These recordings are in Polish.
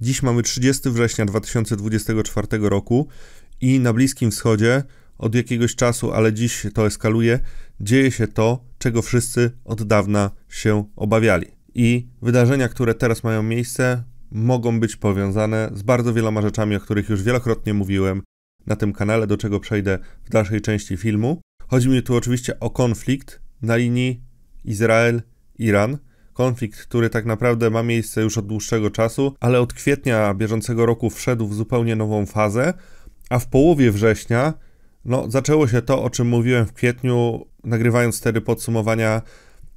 Dziś mamy 30 września 2024 roku i na Bliskim Wschodzie od jakiegoś czasu, ale dziś to eskaluje, dzieje się to, czego wszyscy od dawna się obawiali. I wydarzenia, które teraz mają miejsce, mogą być powiązane z bardzo wieloma rzeczami, o których już wielokrotnie mówiłem na tym kanale, do czego przejdę w dalszej części filmu. Chodzi mi tu oczywiście o konflikt na linii Izrael-Iran, Konflikt, który tak naprawdę ma miejsce już od dłuższego czasu, ale od kwietnia bieżącego roku wszedł w zupełnie nową fazę, a w połowie września no, zaczęło się to, o czym mówiłem w kwietniu, nagrywając wtedy podsumowania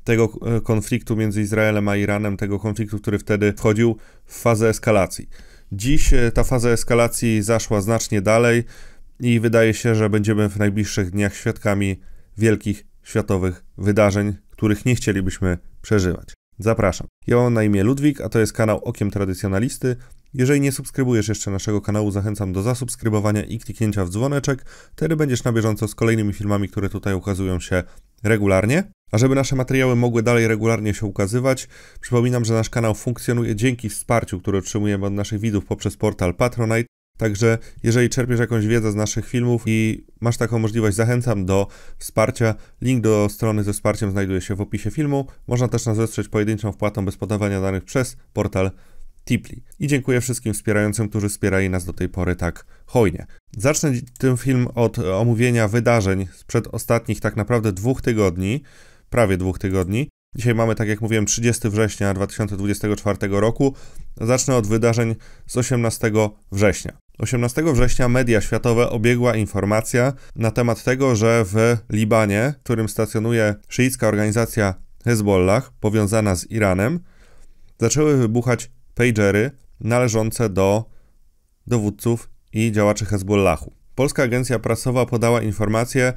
tego e, konfliktu między Izraelem a Iranem, tego konfliktu, który wtedy wchodził w fazę eskalacji. Dziś e, ta faza eskalacji zaszła znacznie dalej i wydaje się, że będziemy w najbliższych dniach świadkami wielkich światowych wydarzeń, których nie chcielibyśmy przeżywać. Zapraszam. Ja mam na imię Ludwik, a to jest kanał Okiem Tradycjonalisty. Jeżeli nie subskrybujesz jeszcze naszego kanału, zachęcam do zasubskrybowania i kliknięcia w dzwoneczek. Wtedy będziesz na bieżąco z kolejnymi filmami, które tutaj ukazują się regularnie. A żeby nasze materiały mogły dalej regularnie się ukazywać, przypominam, że nasz kanał funkcjonuje dzięki wsparciu, które otrzymujemy od naszych widzów poprzez portal Patronite. Także jeżeli czerpiesz jakąś wiedzę z naszych filmów i masz taką możliwość, zachęcam do wsparcia. Link do strony ze wsparciem znajduje się w opisie filmu. Można też nas wesprzeć pojedynczą wpłatą bez podawania danych przez portal Tipli. I dziękuję wszystkim wspierającym, którzy wspierali nas do tej pory tak hojnie. Zacznę ten film od omówienia wydarzeń sprzed ostatnich tak naprawdę dwóch tygodni, prawie dwóch tygodni. Dzisiaj mamy, tak jak mówiłem, 30 września 2024 roku. Zacznę od wydarzeń z 18 września. 18 września media światowe obiegła informacja na temat tego, że w Libanie, w którym stacjonuje szyicka organizacja Hezbollah powiązana z Iranem, zaczęły wybuchać pagery należące do dowódców i działaczy Hezbollahu. Polska agencja prasowa podała informację,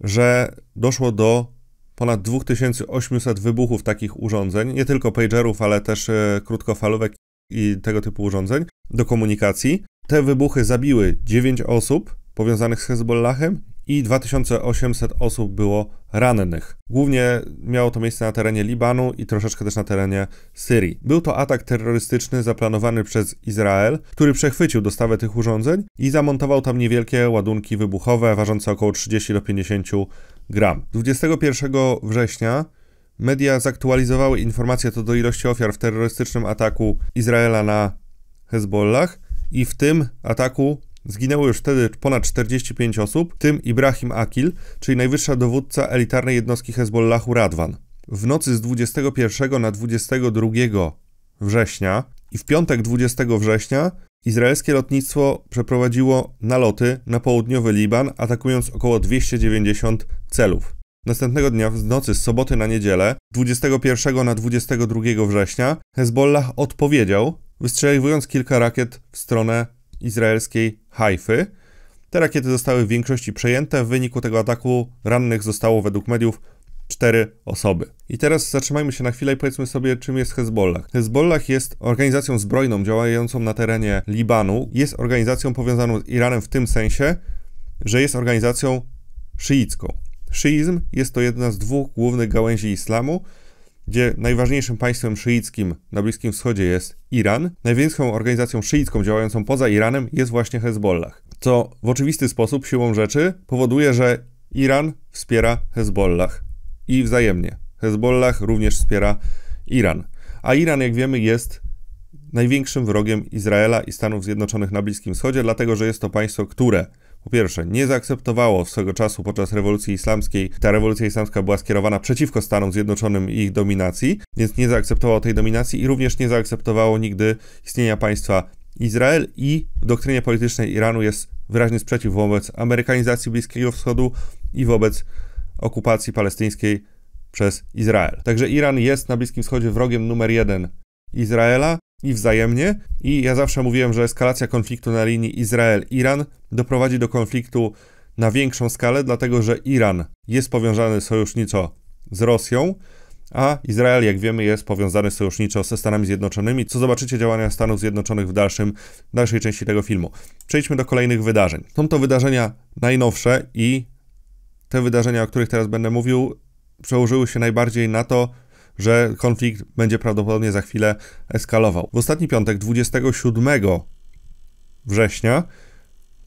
że doszło do ponad 2800 wybuchów takich urządzeń, nie tylko pagerów, ale też e, krótkofalówek i tego typu urządzeń do komunikacji. Te wybuchy zabiły 9 osób powiązanych z Hezbollahem i 2800 osób było rannych. Głównie miało to miejsce na terenie Libanu i troszeczkę też na terenie Syrii. Był to atak terrorystyczny zaplanowany przez Izrael, który przechwycił dostawę tych urządzeń i zamontował tam niewielkie ładunki wybuchowe ważące około 30 do 50 gram. 21 września media zaktualizowały informacje co do ilości ofiar w terrorystycznym ataku Izraela na Hezbollah i w tym ataku Zginęło już wtedy ponad 45 osób, w tym Ibrahim Akil, czyli najwyższa dowódca elitarnej jednostki Hezbollahu Radwan. W nocy z 21 na 22 września i w piątek 20 września izraelskie lotnictwo przeprowadziło naloty na południowy Liban, atakując około 290 celów. Następnego dnia, w nocy z soboty na niedzielę, 21 na 22 września, Hezbollah odpowiedział wystrzeliwując kilka rakiet w stronę izraelskiej Haify. Te rakiety zostały w większości przejęte. W wyniku tego ataku rannych zostało według mediów cztery osoby. I teraz zatrzymajmy się na chwilę i powiedzmy sobie, czym jest Hezbollah. Hezbollah jest organizacją zbrojną działającą na terenie Libanu. Jest organizacją powiązaną z Iranem w tym sensie, że jest organizacją szyicką. Szyizm jest to jedna z dwóch głównych gałęzi islamu, gdzie najważniejszym państwem szyickim na Bliskim Wschodzie jest Iran. Największą organizacją szyicką działającą poza Iranem jest właśnie Hezbollah, co w oczywisty sposób, siłą rzeczy, powoduje, że Iran wspiera Hezbollah i wzajemnie. Hezbollah również wspiera Iran. A Iran, jak wiemy, jest największym wrogiem Izraela i Stanów Zjednoczonych na Bliskim Wschodzie, dlatego że jest to państwo, które po pierwsze, nie zaakceptowało swego czasu podczas rewolucji islamskiej, ta rewolucja islamska była skierowana przeciwko Stanom Zjednoczonym i ich dominacji, więc nie zaakceptowało tej dominacji i również nie zaakceptowało nigdy istnienia państwa Izrael i w doktrynie politycznej Iranu jest wyraźny sprzeciw wobec amerykanizacji Bliskiego Wschodu i wobec okupacji palestyńskiej przez Izrael. Także Iran jest na Bliskim Wschodzie wrogiem numer jeden Izraela i wzajemnie. I ja zawsze mówiłem, że eskalacja konfliktu na linii Izrael-Iran doprowadzi do konfliktu na większą skalę, dlatego że Iran jest powiązany sojuszniczo z Rosją, a Izrael, jak wiemy, jest powiązany sojuszniczo ze Stanami Zjednoczonymi, co zobaczycie działania Stanów Zjednoczonych w dalszym, dalszej części tego filmu. Przejdźmy do kolejnych wydarzeń. Są to wydarzenia najnowsze i te wydarzenia, o których teraz będę mówił, przełożyły się najbardziej na to, że konflikt będzie prawdopodobnie za chwilę eskalował. W ostatni piątek, 27 września,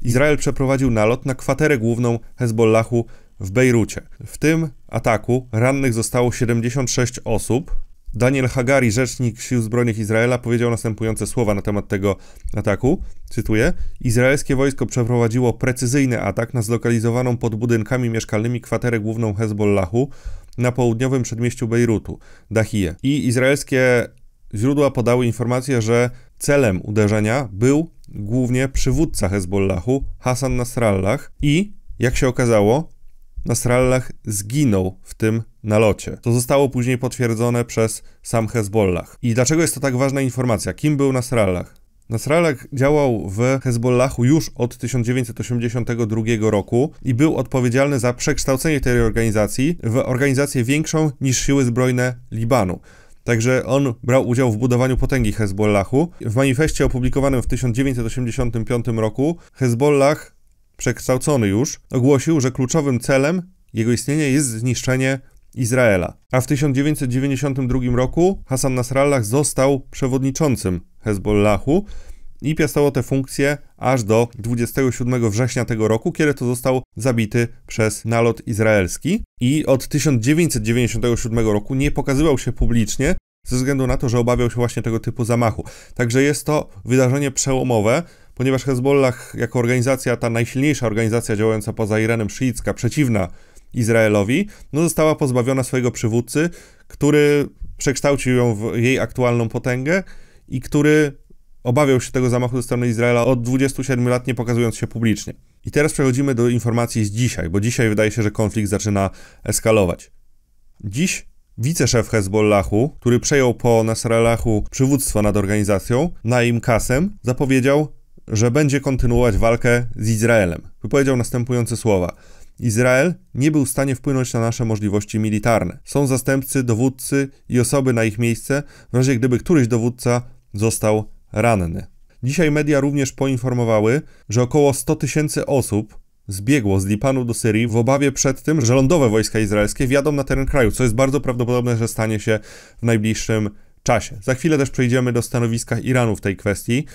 Izrael przeprowadził nalot na kwaterę główną Hezbollahu w Bejrucie. W tym ataku rannych zostało 76 osób. Daniel Hagari, rzecznik sił zbrojnych Izraela, powiedział następujące słowa na temat tego ataku. Cytuję: Izraelskie wojsko przeprowadziło precyzyjny atak na zlokalizowaną pod budynkami mieszkalnymi kwaterę główną Hezbollahu na południowym przedmieściu Bejrutu, Dahije. I izraelskie źródła podały informację, że celem uderzenia był głównie przywódca Hezbollahu, Hassan Nasrallah i, jak się okazało, Nasrallah zginął w tym nalocie. To zostało później potwierdzone przez sam Hezbollah. I dlaczego jest to tak ważna informacja? Kim był Nasrallah? Nasrallah działał w Hezbollahu już od 1982 roku i był odpowiedzialny za przekształcenie tej organizacji w organizację większą niż siły zbrojne Libanu. Także on brał udział w budowaniu potęgi Hezbollahu. W manifestie opublikowanym w 1985 roku Hezbollah, przekształcony już, ogłosił, że kluczowym celem jego istnienia jest zniszczenie Izraela. A w 1992 roku Hassan Nasrallah został przewodniczącym Hezbollahu i piastował tę funkcję aż do 27 września tego roku, kiedy to został zabity przez nalot izraelski i od 1997 roku nie pokazywał się publicznie ze względu na to, że obawiał się właśnie tego typu zamachu. Także jest to wydarzenie przełomowe, ponieważ Hezbollah jako organizacja, ta najsilniejsza organizacja działająca poza Iranem szyicka, przeciwna Izraelowi, no została pozbawiona swojego przywódcy, który przekształcił ją w jej aktualną potęgę i który obawiał się tego zamachu ze strony Izraela od 27 lat, nie pokazując się publicznie. I teraz przechodzimy do informacji z dzisiaj, bo dzisiaj wydaje się, że konflikt zaczyna eskalować. Dziś wiceszef Hezbollahu, który przejął po Nasrallahu przywództwo nad organizacją, Naim Kasem, zapowiedział, że będzie kontynuować walkę z Izraelem. Wypowiedział następujące słowa – Izrael nie był w stanie wpłynąć na nasze możliwości militarne. Są zastępcy, dowódcy i osoby na ich miejsce, w razie gdyby któryś dowódca został ranny. Dzisiaj media również poinformowały, że około 100 tysięcy osób zbiegło z Libanu do Syrii w obawie przed tym, że lądowe wojska izraelskie wjadą na teren kraju, co jest bardzo prawdopodobne, że stanie się w najbliższym czasie. Za chwilę też przejdziemy do stanowiska Iranu w tej kwestii,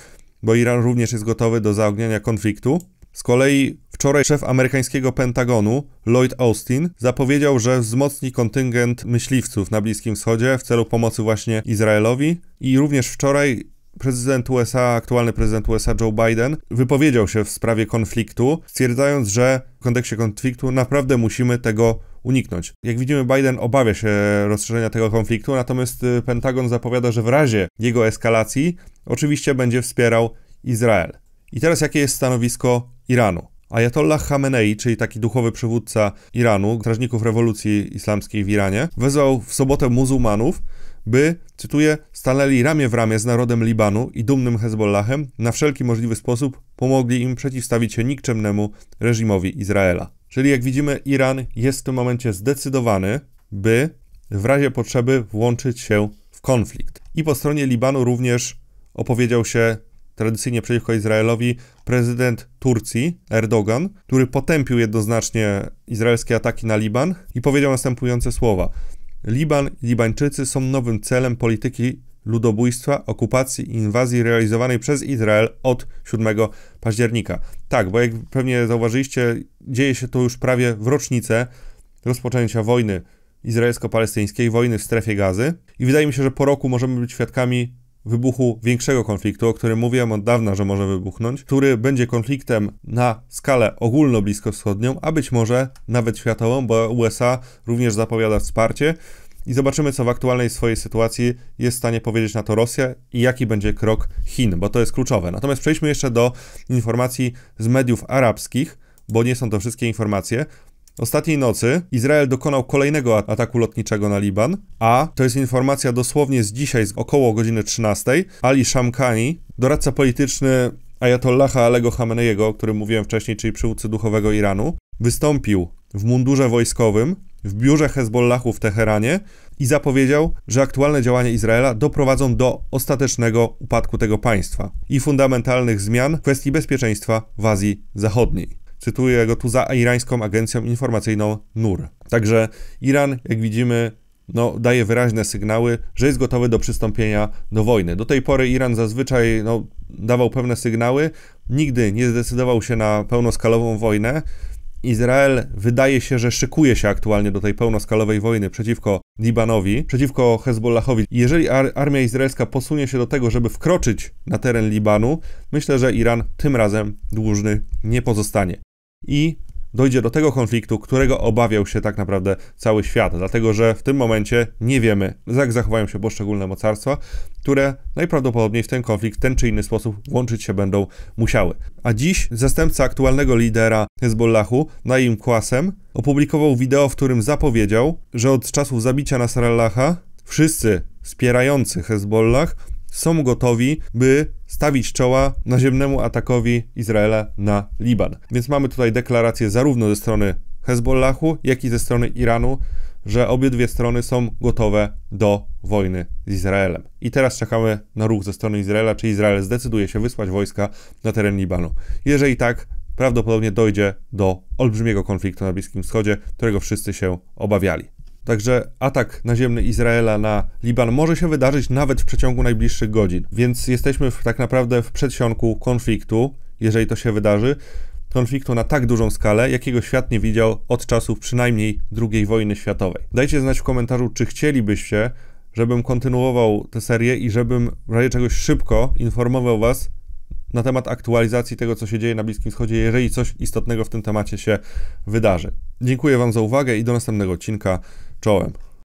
bo Iran również jest gotowy do zaogniania konfliktu. Z kolei Wczoraj szef amerykańskiego Pentagonu Lloyd Austin zapowiedział, że wzmocni kontyngent myśliwców na Bliskim Wschodzie w celu pomocy właśnie Izraelowi i również wczoraj prezydent USA, aktualny prezydent USA Joe Biden wypowiedział się w sprawie konfliktu, stwierdzając, że w kontekście konfliktu naprawdę musimy tego uniknąć. Jak widzimy, Biden obawia się rozszerzenia tego konfliktu, natomiast y, Pentagon zapowiada, że w razie jego eskalacji oczywiście będzie wspierał Izrael. I teraz jakie jest stanowisko Iranu? Ayatollah Khamenei, czyli taki duchowy przywódca Iranu, strażników rewolucji islamskiej w Iranie, wezwał w sobotę muzułmanów, by, cytuję, stanęli ramię w ramię z narodem Libanu i dumnym Hezbollahem, na wszelki możliwy sposób pomogli im przeciwstawić się nikczemnemu reżimowi Izraela. Czyli jak widzimy, Iran jest w tym momencie zdecydowany, by w razie potrzeby włączyć się w konflikt. I po stronie Libanu również opowiedział się tradycyjnie przeciwko Izraelowi prezydent Turcji, Erdogan, który potępił jednoznacznie izraelskie ataki na Liban i powiedział następujące słowa: Liban i Libańczycy są nowym celem polityki ludobójstwa, okupacji i inwazji realizowanej przez Izrael od 7 października. Tak, bo jak pewnie zauważyliście, dzieje się to już prawie w rocznicę rozpoczęcia wojny izraelsko-palestyńskiej, wojny w strefie gazy i wydaje mi się, że po roku możemy być świadkami wybuchu większego konfliktu, o którym mówiłem od dawna, że może wybuchnąć, który będzie konfliktem na skalę ogólno-bliskowschodnią, a być może nawet światową, bo USA również zapowiada wsparcie. I zobaczymy, co w aktualnej swojej sytuacji jest w stanie powiedzieć na to Rosja i jaki będzie krok Chin, bo to jest kluczowe. Natomiast przejdźmy jeszcze do informacji z mediów arabskich, bo nie są to wszystkie informacje. Ostatniej nocy Izrael dokonał kolejnego ataku lotniczego na Liban, a to jest informacja dosłownie z dzisiaj, z około godziny 13. Ali Shamkani, doradca polityczny Ayatollaha Alego Khameneiego, o którym mówiłem wcześniej, czyli przywódcy duchowego Iranu, wystąpił w mundurze wojskowym w biurze Hezbollahu w Teheranie i zapowiedział, że aktualne działania Izraela doprowadzą do ostatecznego upadku tego państwa i fundamentalnych zmian w kwestii bezpieczeństwa w Azji Zachodniej. Cytuję go tu za irańską agencją informacyjną NUR. Także Iran, jak widzimy, no, daje wyraźne sygnały, że jest gotowy do przystąpienia do wojny. Do tej pory Iran zazwyczaj no, dawał pewne sygnały, nigdy nie zdecydował się na pełnoskalową wojnę. Izrael wydaje się, że szykuje się aktualnie do tej pełnoskalowej wojny przeciwko Libanowi, przeciwko Hezbollahowi. Jeżeli ar armia izraelska posunie się do tego, żeby wkroczyć na teren Libanu, myślę, że Iran tym razem dłużny nie pozostanie i dojdzie do tego konfliktu, którego obawiał się tak naprawdę cały świat, dlatego że w tym momencie nie wiemy, jak zachowają się poszczególne mocarstwa, które najprawdopodobniej w ten konflikt w ten czy inny sposób włączyć się będą musiały. A dziś zastępca aktualnego lidera Hezbollahu, Naim Kwasem, opublikował wideo, w którym zapowiedział, że od czasów zabicia Nasrallaha wszyscy wspierający Hezbollah są gotowi, by stawić czoła naziemnemu atakowi Izraela na Liban. Więc mamy tutaj deklarację zarówno ze strony Hezbollahu, jak i ze strony Iranu, że obydwie strony są gotowe do wojny z Izraelem. I teraz czekamy na ruch ze strony Izraela, czy Izrael zdecyduje się wysłać wojska na teren Libanu. Jeżeli tak, prawdopodobnie dojdzie do olbrzymiego konfliktu na Bliskim Wschodzie, którego wszyscy się obawiali. Także atak naziemny Izraela na Liban może się wydarzyć nawet w przeciągu najbliższych godzin. Więc jesteśmy w, tak naprawdę w przedsionku konfliktu, jeżeli to się wydarzy. Konfliktu na tak dużą skalę, jakiego świat nie widział od czasów przynajmniej II wojny światowej. Dajcie znać w komentarzu, czy chcielibyście, żebym kontynuował tę serię i żebym w razie czegoś szybko informował Was na temat aktualizacji tego, co się dzieje na Bliskim Wschodzie, jeżeli coś istotnego w tym temacie się wydarzy. Dziękuję Wam za uwagę i do następnego odcinka. Czołem.